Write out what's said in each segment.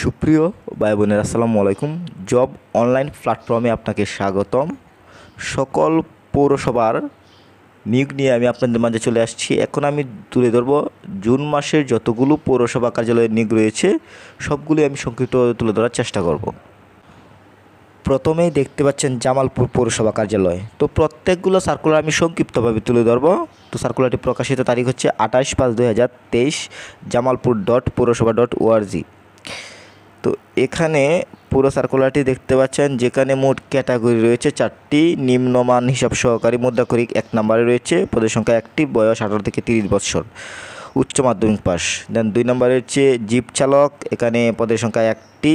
সুপ্রিয় ভাই বোনের আসসালামু আলাইকুম জব অনলাইন প্ল্যাটফর্মে আপনাকে স্বাগতম সকল পৌরসভার নিয়োগ নিয়ে আমি আপনাদের মাঝে চলে আসছি এখন আমি তুলে ধরব জুন মাসের যতগুলো পৌরসভা কার্যালয়ের নিয়োগ রয়েছে সবগুলি আমি সংক্ষিপ্তভাবে তুলে ধরার চেষ্টা করব প্রথমেই দেখতে পাচ্ছেন জামালপুর পৌরসভা কার্যালয় তো প্রত্যেকগুলো সার্কুলার আমি সংক্ষিপ্তভাবে তুলে ধরব তো সার্কুলারটি প্রকাশিত তারিখ হচ্ছে আঠাশ পাঁচ দু জামালপুর ডট পৌরসভা ডট ওআরজি তো এখানে পুরো সার্কুলারটি দেখতে পাচ্ছেন যেখানে মোট ক্যাটাগরি রয়েছে চারটি নিম্নমান হিসাব সহকারী মুদ্রাকরিক এক নম্বরে রয়েছে পদের সংখ্যা একটি বয়স আঠারো থেকে তিরিশ বছর উচ্চ মাধ্যমিক পাস দেন দুই নম্বরে রয়েছে জিপ চালক এখানে পদের সংখ্যা একটি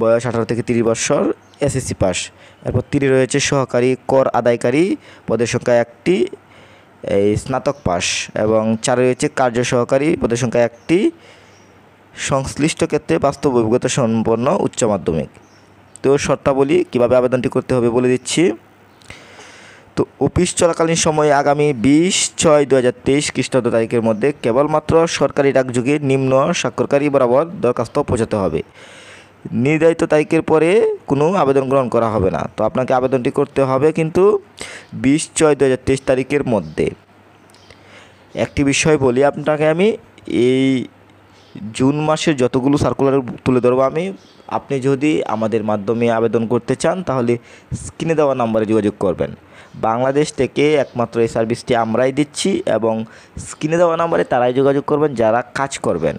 বয়স আঠারো থেকে তিরিশ বছর এসএসসি পাস এরপর তিনি রয়েছে সহকারী কর আদায়কারী পদের সংখ্যা একটি এই স্নাতক পাস এবং চার রয়েছে কার্য সহকারী পদের সংখ্যা একটি সংশ্লিষ্ট ক্ষেত্রে বাস্তব অভিজ্ঞতা সম্পন্ন উচ্চ মাধ্যমিক তো শর্তাবলী কীভাবে আবেদনটি করতে হবে বলে দিচ্ছি তো অফিস চলাকালীন সময়ে আগামী বিশ ছয় দু হাজার তেইশ খ্রিস্টাব্দ তারিখের মধ্যে কেবলমাত্র সরকারি ডাকযোগে নিম্ন স্বাক্ষরকারী বরাবর দরখাস্ত পৌঁছাতে হবে নির্ধারিত তারিখের পরে কোনো আবেদন গ্রহণ করা হবে না তো আপনাকে আবেদনটি করতে হবে কিন্তু বিশ ছয় দু হাজার তেইশ তারিখের মধ্যে একটি বিষয় বলি আপনাকে আমি এই জুন মাসের যতগুলো সার্কুলার তুলে ধরবো আমি আপনি যদি আমাদের মাধ্যমে আবেদন করতে চান তাহলে স্ক্রিনে দেওয়া নাম্বারে যোগাযোগ করবেন বাংলাদেশ থেকে একমাত্র এই সার্ভিসটি আমরাই দিচ্ছি এবং স্ক্রিনে দেওয়া নাম্বারে তারাই যোগাযোগ করবেন যারা কাজ করবেন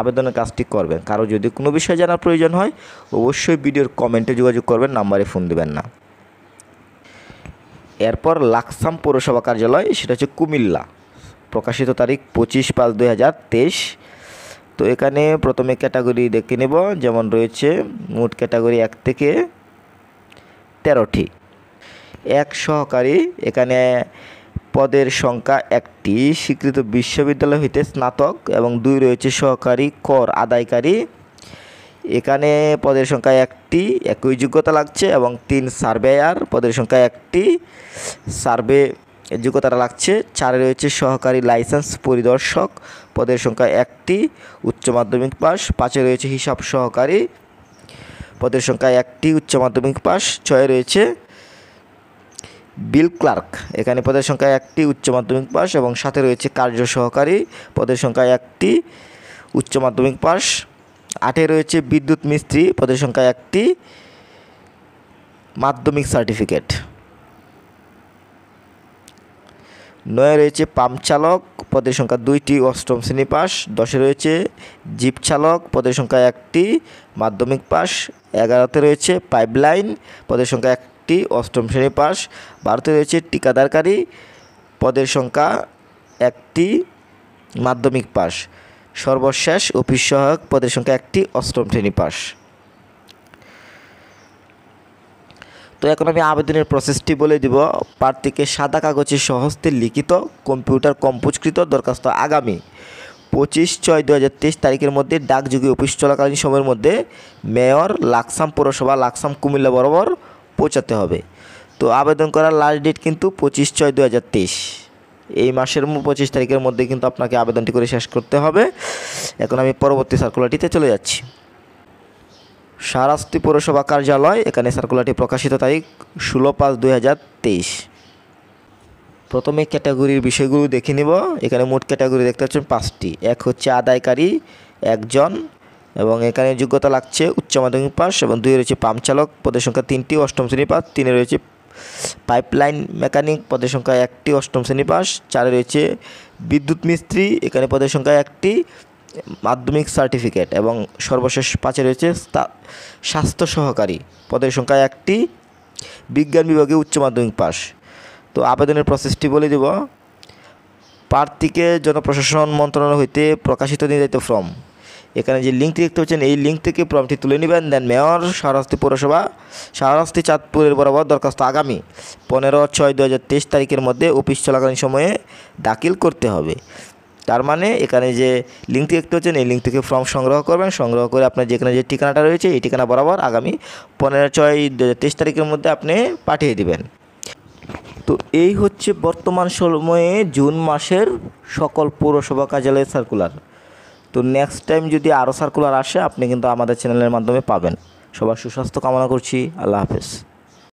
আবেদনের কাজটি করবেন কারো যদি কোনো বিষয়ে জানার প্রয়োজন হয় অবশ্যই ভিডিওর কমেন্টে যোগাযোগ করবেন নাম্বারে ফোন দেবেন না এরপর লাকসাম পৌরসভা কার্যালয় সেটা হচ্ছে কুমিল্লা প্রকাশিত তারিখ পঁচিশ পাঁচ দুই হাজার তেইশ তো এখানে প্রথমে ক্যাটাগরি দেখে নেব যেমন রয়েছে মোট ক্যাটাগরি এক থেকে তেরোটি এক সহকারী এখানে পদের সংখ্যা একটি স্বীকৃত বিশ্ববিদ্যালয় হইতে স্নাতক এবং দুই রয়েছে সহকারী কর আদায়কারী এখানে পদের সংখ্যা একটি একই যোগ্যতা লাগছে এবং তিন সার্ভেয়ার পদের সংখ্যা একটি সার্ভে যোগ্যতা যোগ্যতাটা লাগছে চারে রয়েছে সহকারী লাইসেন্স পরিদর্শক পদের সংখ্যা একটি উচ্চ মাধ্যমিক পাস পাঁচে রয়েছে হিসাব সহকারী পদের সংখ্যা একটি উচ্চ মাধ্যমিক পাস ছয়ে রয়েছে বিল ক্লার্ক এখানে পদের সংখ্যা একটি উচ্চ মাধ্যমিক পাস এবং সাথে রয়েছে কার্য সহকারী পদের সংখ্যা একটি উচ্চ মাধ্যমিক পাস আটে রয়েছে বিদ্যুৎ মিস্ত্রি পদের সংখ্যা একটি মাধ্যমিক সার্টিফিকেট নয় রয়েছে পাম্প চালক পদের সংখ্যা দুইটি অষ্টম শ্রেণী পাস দশে রয়েছে জিপ চালক পদের সংখ্যা একটি মাধ্যমিক পাস এগারোতে রয়েছে পাইপলাইন পদের সংখ্যা একটি অষ্টম শ্রেণী পাস বারোতে রয়েছে টিকাদারকারী পদের সংখ্যা একটি মাধ্যমিক পাস সর্বশেষ অফিস সহায়ক পদের সংখ্যা একটি অষ্টম শ্রেণী পাস এখন আমি আবেদনের প্রসেসটি বলে দিব প্রার্থীকে সাদা কাগজে সহস্তে লিখিত কম্পিউটার কম্পোজকৃত দরখাস্ত আগামী পঁচিশ ছয় দু হাজার তেইশ তারিখের মধ্যে ডাকযোগী অফিস চলাকালীন সময়ের মধ্যে মেয়র লাকসাম পৌরসভা লাকসাম কুমিল্লা বরাবর পৌঁছাতে হবে তো আবেদন করার লাস্ট ডেট কিন্তু পঁচিশ ছয় দু হাজার তেইশ এই মাসের পঁচিশ তারিখের মধ্যে কিন্তু আপনাকে আবেদনটি করে শেষ করতে হবে এখন আমি পরবর্তী সার্কুলারটিতে চলে যাচ্ছি সারাস্তি পৌরসভা কার্যালয় এখানে সার্কুলারটি প্রকাশিত তারিখ ষোলো পাঁচ দুই প্রথমে ক্যাটাগরির বিষয়গুলো দেখে নিব এখানে মোট ক্যাটাগরি দেখতে পাচ্ছেন পাঁচটি এক হচ্ছে আদায়কারী একজন এবং এখানে যোগ্যতা লাগছে উচ্চ মাধ্যমিক পাস এবং দুই রয়েছে পাম্প চালক পদের সংখ্যা তিনটি অষ্টম শ্রেণী পাস তিনে রয়েছে পাইপলাইন মেকানিক পদের সংখ্যা একটি অষ্টম শ্রেণী পাস চারে রয়েছে বিদ্যুৎ মিস্ত্রি এখানে পদের সংখ্যা একটি মাধ্যমিক সার্টিফিকেট এবং সর্বশেষ পাঁচে রয়েছে স্বাস্থ্য সহকারী পদের সংখ্যা একটি বিজ্ঞান বিভাগে উচ্চ মাধ্যমিক পাস তো আবেদনের প্রসেসটি বলে দেব প্রার্থীকে জনপ্রশাসন মন্ত্রণালয় হইতে প্রকাশিত নির্ধারিত ফর্ম এখানে যে লিঙ্কটি দেখতে পাচ্ছেন এই লিঙ্ক থেকে ফর্মটি তুলে নেবেন দেন মেয়র শাহরাস্তি পৌরসভা শাহরাস্তি চাঁদপুরের বরাবর দরখাস্ত আগামী পনেরো ছয় দু তারিখের মধ্যে অফিস চলাকালীন সময়ে দাখিল করতে হবে তার মানে এখানে যে লিঙ্ক দেখতে হচ্ছেন এই লিঙ্ক থেকে ফর্ম সংগ্রহ করবেন সংগ্রহ করে আপনার যেখানে যে ঠিকানাটা রয়েছে এই ঠিকানা বরাবর আগামী পনেরো ছয় দু তারিখের মধ্যে আপনি পাঠিয়ে দিবেন তো এই হচ্ছে বর্তমান সময়ে জুন মাসের সকল পৌরসভা কার্যালয়ের সার্কুলার তো নেক্সট টাইম যদি আরও সার্কুলার আসে আপনি কিন্তু আমাদের চ্যানেলের মাধ্যমে পাবেন সবার সুস্বাস্থ্য কামনা করছি আল্লাহ হাফেজ